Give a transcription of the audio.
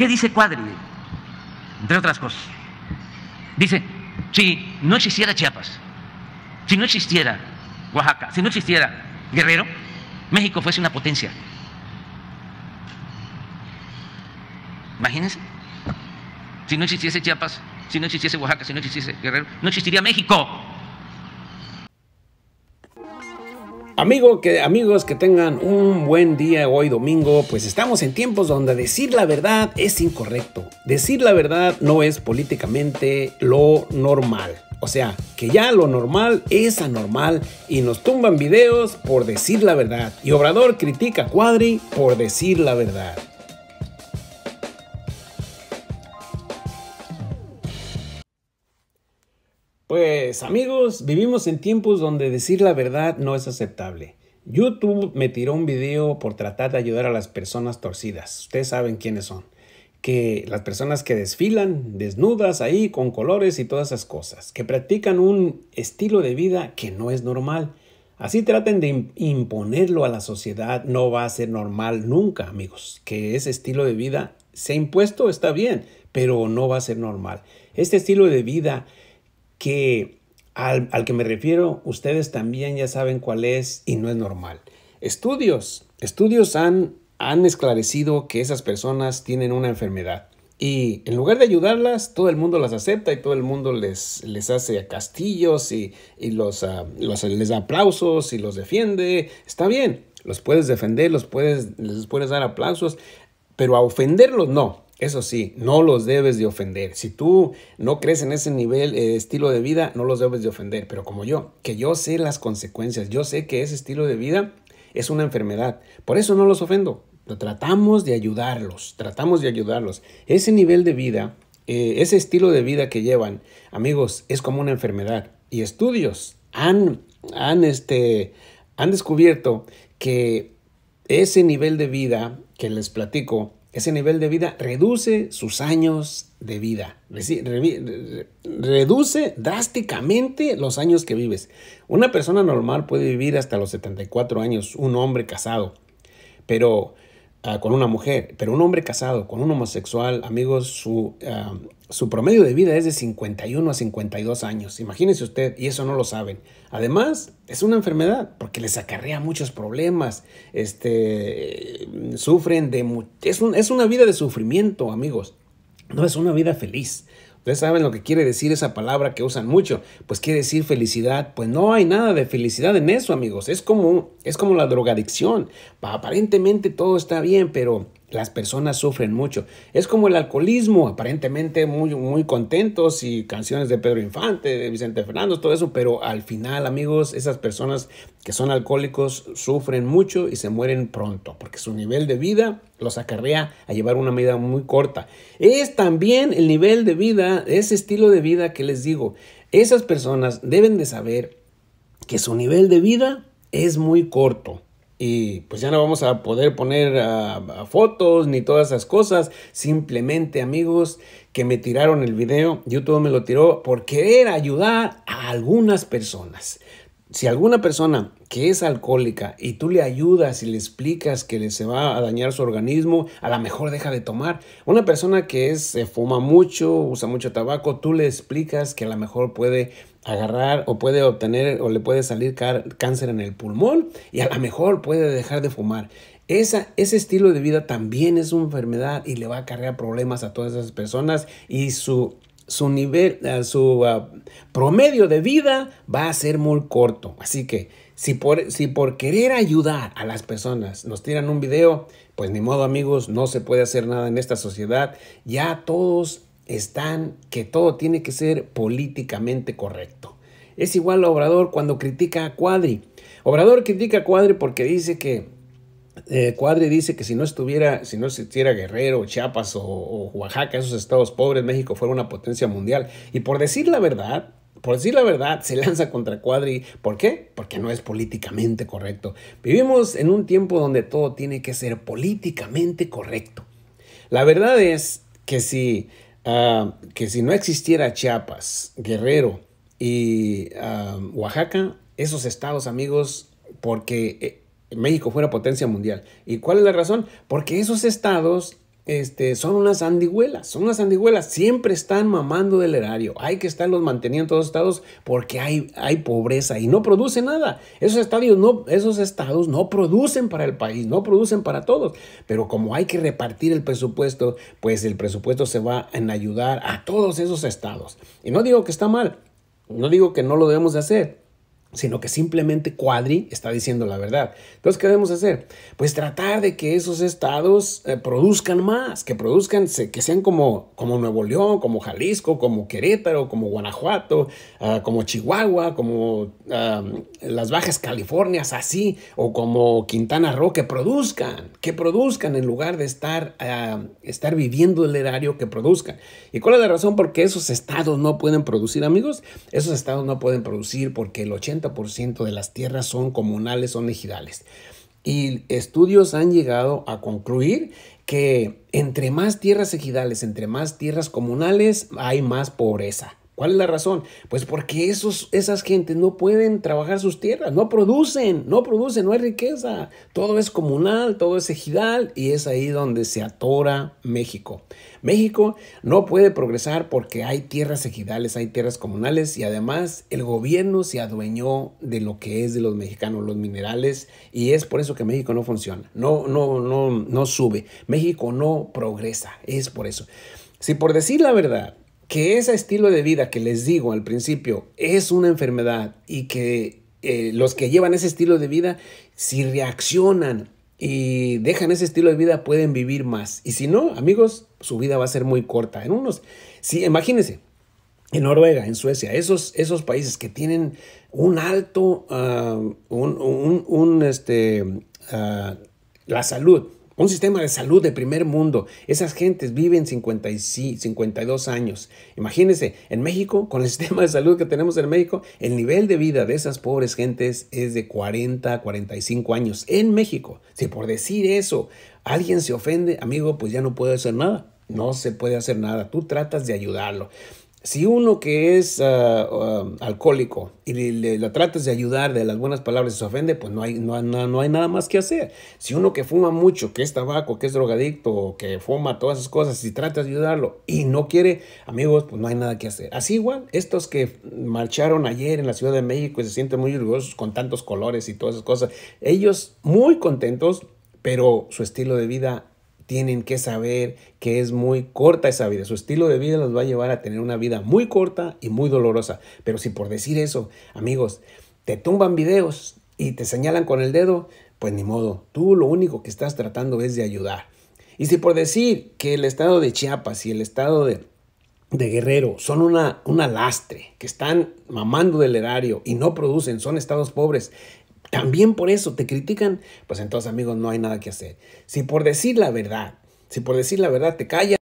¿Qué dice Cuadri? Entre otras cosas. Dice, si no existiera Chiapas, si no existiera Oaxaca, si no existiera Guerrero, México fuese una potencia. Imagínense, si no existiese Chiapas, si no existiese Oaxaca, si no existiese Guerrero, no existiría México. que, amigos que tengan un buen día hoy domingo, pues estamos en tiempos donde decir la verdad es incorrecto. Decir la verdad no es políticamente lo normal. O sea, que ya lo normal es anormal y nos tumban videos por decir la verdad. Y Obrador critica a Cuadri por decir la verdad. Pues amigos, vivimos en tiempos donde decir la verdad no es aceptable. YouTube me tiró un video por tratar de ayudar a las personas torcidas. Ustedes saben quiénes son. Que las personas que desfilan desnudas ahí con colores y todas esas cosas. Que practican un estilo de vida que no es normal. Así traten de imponerlo a la sociedad. No va a ser normal nunca, amigos. Que ese estilo de vida ha impuesto está bien, pero no va a ser normal. Este estilo de vida que al, que me refiero ustedes también ya saben cuál es y no es normal. Estudios, estudios han, han esclarecido que esas personas tienen una enfermedad. Y en lugar de ayudarlas, todo el mundo las acepta y todo el mundo les, les hace castillos y, ah, los, les da aplausos y los defiende. Está bien, los puedes defender, los puedes, les puedes dar aplausos, pero a ofenderlos no. Eso sí, no los debes de ofender. Si tú no crees en ese nivel, eh, estilo de vida, no los debes de ofender. Pero como yo, que yo sé las consecuencias, yo sé que ese estilo de vida es una enfermedad. Por eso no los ofendo. tratamos de ayudarlos, tratamos de ayudarlos. Ese nivel de vida, eh, ese estilo de vida que llevan, amigos, es como una enfermedad. Y estudios han, han, este, han descubierto que ese nivel de vida que les platico, ese nivel de vida reduce sus años de vida. Reduce drásticamente los años que vives. Una persona normal puede vivir hasta los 74 años, un hombre casado. Pero Ah, con una mujer, pero un hombre casado con un homosexual, amigos, su, ah, su promedio de vida es de 51 a 52 años. Imagínese usted, y eso no lo saben. Además, es una enfermedad porque les acarrea muchos problemas. Este, sufren de... Es, es una vida de sufrimiento, amigos. No es una vida feliz. Ustedes saben lo que quiere decir esa palabra que usan mucho. Pues quiere decir felicidad. Pues no hay nada de felicidad en eso, amigos. Es como, es como la drogadicción. Aparentemente todo está bien, pero las personas sufren mucho. Es como el alcoholismo, aparentemente muy, muy contentos y canciones de Pedro Infante, de Vicente Fernández, todo eso, pero al final, amigos, esas personas que son alcohólicos sufren mucho y se mueren pronto, porque su nivel de vida los acarrea a llevar una vida muy corta. Es también el nivel de vida, ese estilo de vida que les digo, esas personas deben de saber que su nivel de vida es muy corto y pues ya no vamos a poder poner fotos ni todas esas cosas. Simplemente amigos que me tiraron el video, YouTube me lo tiró por querer ayudar a algunas personas. Si alguna persona que es alcohólica y tú le ayudas y le explicas que le se va a dañar su organismo, a lo mejor deja de tomar. Una persona que es, eh, fuma mucho, usa mucho tabaco, tú le explicas que a lo mejor puede agarrar o puede obtener o le puede salir cáncer en el pulmón y a lo mejor puede dejar de fumar. Esa, ese estilo de vida también es una enfermedad y le va a cargar problemas a todas esas personas y su su nivel, eh, su ah, promedio de vida va a ser muy corto. Así que si por, si por querer ayudar a las personas nos tiran un video, pues ni modo amigos, no se puede hacer nada en esta sociedad. Ya todos están, que todo tiene que ser políticamente correcto. Es igual a Obrador cuando critica a Cuadri. Obrador critica a Cuadri porque dice que eh, Cuadri dice que si no estuviera, si no existiera Guerrero, Chiapas o, Oaxaca, esos estados pobres, México fuera una potencia mundial. Y por decir la verdad, por decir la verdad, se lanza contra Cuadri. ¿Por qué? Porque no es políticamente correcto. Vivimos en un tiempo donde todo tiene que ser políticamente correcto. La verdad es que si, ah, que si no existiera Chiapas, Guerrero y ah, Oaxaca, esos estados, amigos, porque eh, México fuera potencia mundial. ¿Y cuál es la razón? Porque esos estados este, son unas andihuelas. son unas sandihuelas, siempre están mamando del erario. Hay que estarlos manteniendo todos los estados porque hay, hay pobreza y no produce nada. Esos, estadios no, esos estados no producen para el país, no producen para todos. Pero como hay que repartir el presupuesto, pues el presupuesto se va a ayudar a todos esos estados. Y no digo que está mal, no digo que no lo debemos de hacer sino que simplemente Cuadri está diciendo la verdad. Entonces, ¿qué debemos hacer? Pues tratar de que esos estados eh, produzcan más, que produzcan, que sean como, como Nuevo León, como Jalisco, como Querétaro, como Guanajuato, ah, como Chihuahua, como las Bajas Californias, así, o como Quintana Roo, que produzcan, que produzcan en lugar de estar, ah, estar viviendo el erario, que produzcan. ¿Y cuál es la razón por qué esos estados no pueden producir, amigos? Esos estados no pueden producir porque el 80 ciento de las tierras son comunales, son ejidales. Y estudios han llegado a concluir que entre más tierras ejidales, entre más tierras comunales, hay más pobreza. ¿Cuál es la razón? Pues porque esos, esas gentes no pueden trabajar sus tierras, no producen, no producen, no hay riqueza. Todo es comunal, todo es ejidal y es ahí donde se atora México. México no puede progresar porque hay tierras ejidales, hay tierras comunales y además el gobierno se adueñó de lo que es de los mexicanos, los minerales y es por eso que México no funciona, no, no, no, no sube. México no progresa, es por eso. Si por decir la verdad, que ese estilo de vida que les digo al principio es una enfermedad y que eh, los que llevan ese estilo de vida, si reaccionan y dejan ese estilo de vida, pueden vivir más. Y si no, amigos, su vida va a ser muy corta. En unos, si imagínense, en Noruega, en Suecia, esos, esos países que tienen un alto, ah, un, este, ah, la salud un sistema de salud de primer mundo. Esas gentes viven 50 y 52 años. Imagínense, en México, con el sistema de salud que tenemos en México, el nivel de vida de esas pobres gentes es de 40 a 45 años en México. Si por decir eso alguien se ofende, amigo, pues ya no puede hacer nada. No se puede hacer nada. Tú tratas de ayudarlo si uno que es ah, ah, alcohólico y le, tratas de ayudar de las buenas palabras y se ofende, pues no hay, no, no, hay nada más que hacer. Si uno que fuma mucho, que es tabaco, que es drogadicto, que fuma todas esas cosas, si tratas de ayudarlo y no quiere, amigos, pues no hay nada que hacer. Así igual, estos que marcharon ayer en la Ciudad de México y se sienten muy orgullosos con tantos colores y todas esas cosas, ellos muy contentos, pero su estilo de vida tienen que saber que es muy corta esa vida. Su estilo de vida los va a llevar a tener una vida muy corta y muy dolorosa. Pero si por decir eso, amigos, te tumban videos y te señalan con el dedo, pues ni modo. Tú lo único que estás tratando es de ayudar. Y si por decir que el estado de Chiapas y el estado de, Guerrero son una, una lastre, que están mamando del erario y no producen, son estados pobres, también por eso te critican, pues entonces amigos no hay nada que hacer. Si por decir la verdad, si por decir la verdad te callas,